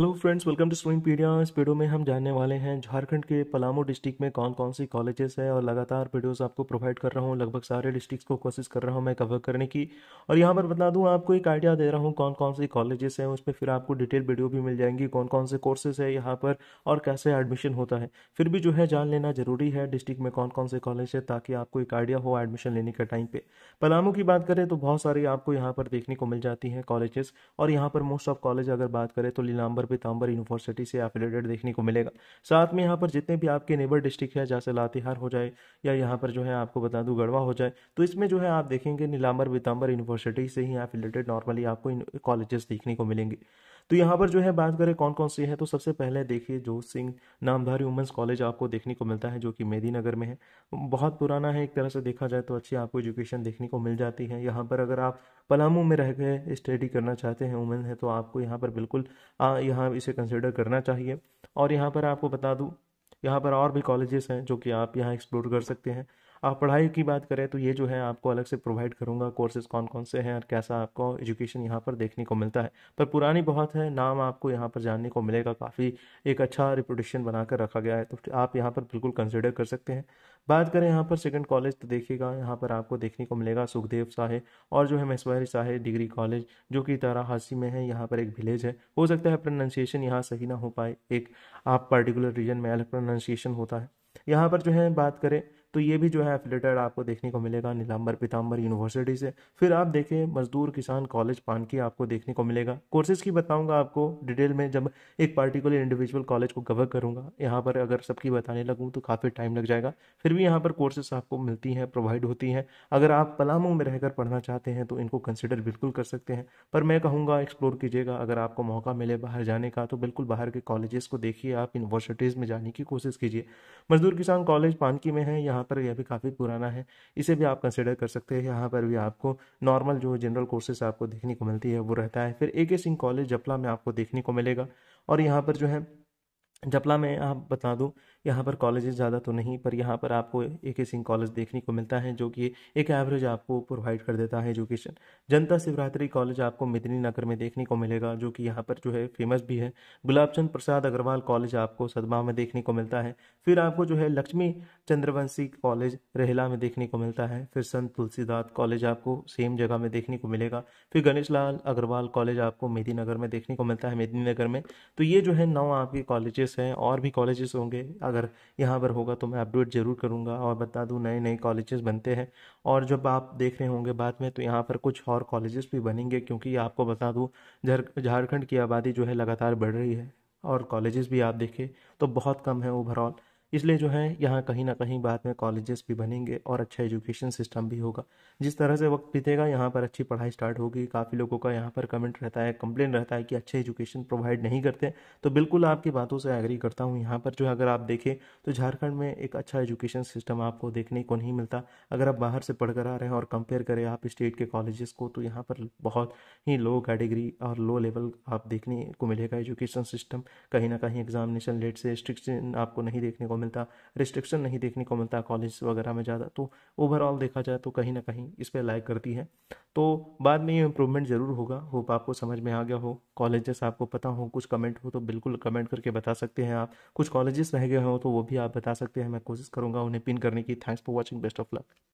hello friends welcome to student pedia इस video में हम जानने वाले हैं झारखंड के पलामू डिस्ट्रिक्ट में कौन कौन सी कॉलेजेस है और लगातार वीडियोस आपको प्रोवाइड कर रहा हूँ लगभग सारे डिस्ट्रिक्ट्स को कोशिश कर रहा हूँ मैं कवर करने की और यहाँ पर बता दूँ आपको एक आइडिया दे रहा हूँ कौन कौन सी कॉलेजेस हैं उस पर फिर आपको डिटेल वीडियो भी मिल जाएंगी कौन कौन से कोर्सेज है यहाँ पर और कैसे एडमिशन होता है फिर भी जो है जान लेना जरूरी है डिस्ट्रिक्ट में कौन कौन से कॉलेज है ताकि आपको एक आइडिया हो एडमिशन लेने के टाइम पर पलामू की बात करें तो बहुत सारी आपको यहाँ पर देखने को मिल जाती है कॉलेजेस और यहाँ पर मोस्ट ऑफ कॉलेज अगर बात करें तो लीलाम्बर पर भी तांबर यूनिवर्सिटी से एफिलेटेड देखने को मिलेगा साथ में यहाँ पर जितने भी आपके नेबर डिस्ट्रिक्ट है जैसे लातेहार हो जाए या यहाँ पर जो है आपको बता दूँ गढ़वा हो जाए तो इसमें जो है आप देखेंगे नीलाम्बर पीताम्बर यूनिवर्सिटी से ही एफिलेटेड नॉर्मली आपको कॉलेजेस देखने को मिलेंगे तो यहाँ पर जो है बात करें कौन कौन सी है तो सबसे पहले देखिए जो सिंह नामधारी वुमेंस कॉलेज आपको देखने को मिलता है जो कि मेदी नगर में है बहुत पुराना है एक तरह से देखा जाए तो अच्छी आपको एजुकेशन देखने को मिल जाती है यहाँ पर अगर आप पलामू में रह गए स्टडी करना चाहते हैं वुमेन है तो आपको यहाँ पर बिल्कुल यहाँ इसे कंसिडर करना चाहिए और यहाँ पर आपको बता दूँ यहाँ पर और भी कॉलेजेस हैं जो कि आप यहाँ एक्सप्लोर कर सकते हैं आप पढ़ाई की बात करें तो ये जो है आपको अलग से प्रोवाइड करूँगा कोर्सेज़ कौन कौन से हैं और कैसा आपको एजुकेशन यहाँ पर देखने को मिलता है पर पुरानी बहुत है नाम आपको यहाँ पर जानने को मिलेगा काफ़ी एक अच्छा रिपोटेशन बनाकर रखा गया है तो आप यहाँ पर बिल्कुल कंसिडर कर सकते हैं बात करें यहाँ पर सेकंड कॉलेज तो देखिएगा यहाँ पर आपको देखने को मिलेगा सुखदेव साहे और जो है महेश्वरी साहे डिग्री कॉलेज जो कि तारा हासी में है यहाँ पर एक विलेज है हो सकता है प्रोनाउंसिएशन यहाँ सही ना हो पाए एक आप पर्टिकुलर रीजन में अलग प्रोनाउंसिएशन होता है यहाँ पर जो है बात करें तो ये भी जो है एफिलेटेड आपको देखने को मिलेगा नीलाम्बर पीताम्बर यूनिवर्सिटी से फिर आप देखें मजदूर किसान कॉलेज पान की आपको देखने को मिलेगा कोर्सेज की बताऊंगा आपको डिटेल में जब एक पार्टिकुलर इंडिविजुअल कॉलेज को कवर करूंगा यहाँ पर अगर सबकी बताने लगूँ तो काफ़ी टाइम लग जाएगा फिर भी यहाँ पर कोर्सेज आपको मिलती हैं प्रोवाइड होती हैं अगर आप पलामू में रहकर पढ़ना चाहते हैं तो इनको कंसिडर बिल्कुल कर सकते हैं पर मैं कहूँगा एक्सप्लोर कीजिएगा अगर आपको मौका मिले बाहर जाने का तो बिल्कुल बाहर के कॉलेजेस को देखिए आप यूनिवर्सिटीज़ में जाने की कोशिश कीजिए मजदूर किसान कॉलेज पानकी में है यहाँ यहाँ पर यह भी काफ़ी पुराना है इसे भी आप कंसिडर कर सकते हैं यहाँ पर भी आपको नॉर्मल जो जनरल कोर्सेस आपको देखने को मिलती है वो रहता है फिर ए के सिंह कॉलेज जपला में आपको देखने को मिलेगा और यहाँ पर जो है जपला में आप बता दूं यहाँ पर कॉलेजेस ज़्यादा तो नहीं पर यहाँ पर आपको ए के सिंह कॉलेज देखने को मिलता है जो कि एक एवरेज आपको प्रोवाइड कर देता है एजुकेशन जनता शिवरात्रि कॉलेज आपको मिदनी नगर में देखने को मिलेगा जो कि यहाँ पर जो है फेमस भी है गुलाब चंद प्रसाद अग्रवाल कॉलेज आपको सदमा में देखने को मिलता है फिर आपको जो है लक्ष्मी चंद्रवंशी कॉलेज रेहला में देखने को मिलता है फिर संत तुलसीदास कॉलेज आपको सेम जगह में देखने को मिलेगा फिर गणेश लाल अग्रवाल कॉलेज आपको मेदी नगर में देखने को मिलता है मेदी नगर में तो ये जो है नौ आपके कॉलेजेस कॉलेजेस हैं और भी कॉलेजेस होंगे अगर यहाँ पर होगा तो मैं अपडेट ज़रूर करूँगा और बता दूँ नए नए कॉलेजेस बनते हैं और जब आप देख रहे होंगे बाद में तो यहाँ पर कुछ और कॉलेजेस भी बनेंगे क्योंकि आपको बता दूँ झारखंड की आबादी जो है लगातार बढ़ रही है और कॉलेजेस भी आप देखें तो बहुत कम है ओवरऑल इसलिए जो है यहाँ कहीं ना कहीं बाद में कॉलेजेस भी बनेंगे और अच्छा एजुकेशन सिस्टम भी होगा जिस तरह से वक्त बीतेगा यहाँ पर अच्छी पढ़ाई स्टार्ट होगी काफ़ी लोगों का यहाँ पर कमेंट रहता है कंप्लेन रहता है कि अच्छे एजुकेशन प्रोवाइड नहीं करते तो बिल्कुल आपकी बातों से एग्री करता हूँ यहाँ पर जो अगर आप देखें तो झारखंड में एक अच्छा एजुकेशन सिस्टम आपको देखने को नहीं मिलता अगर आप बाहर से पढ़ कर आ रहे हैं और कंपेयर करें आप स्टेट के कॉलेजेस को तो यहाँ पर बहुत ही लो कैटेगरी और लो लेवल आप देखने को मिलेगा एजुकेशन सिस्टम कहीं ना कहीं एग्जामिनेशन लेट से स्ट्रिक्शन आपको नहीं देखने को मिलता रिस्ट्रिक्शन नहीं देखने को मिलता कॉलेज वगैरह में ज़्यादा तो ओवरऑल देखा जाए तो कहीं ना कहीं इस पर लाइक करती है तो बाद में ये इम्प्रूवमेंट ज़रूर होगा होप आपको समझ में आ गया हो कॉलेजेस आपको पता हो कुछ कमेंट हो तो बिल्कुल कमेंट करके बता सकते हैं आप कुछ कॉलेजेस रह गए हों तो वो भी आप बता सकते हैं मैं कोशिश करूँगा उन्हें पिन करने की thanks for watching best of luck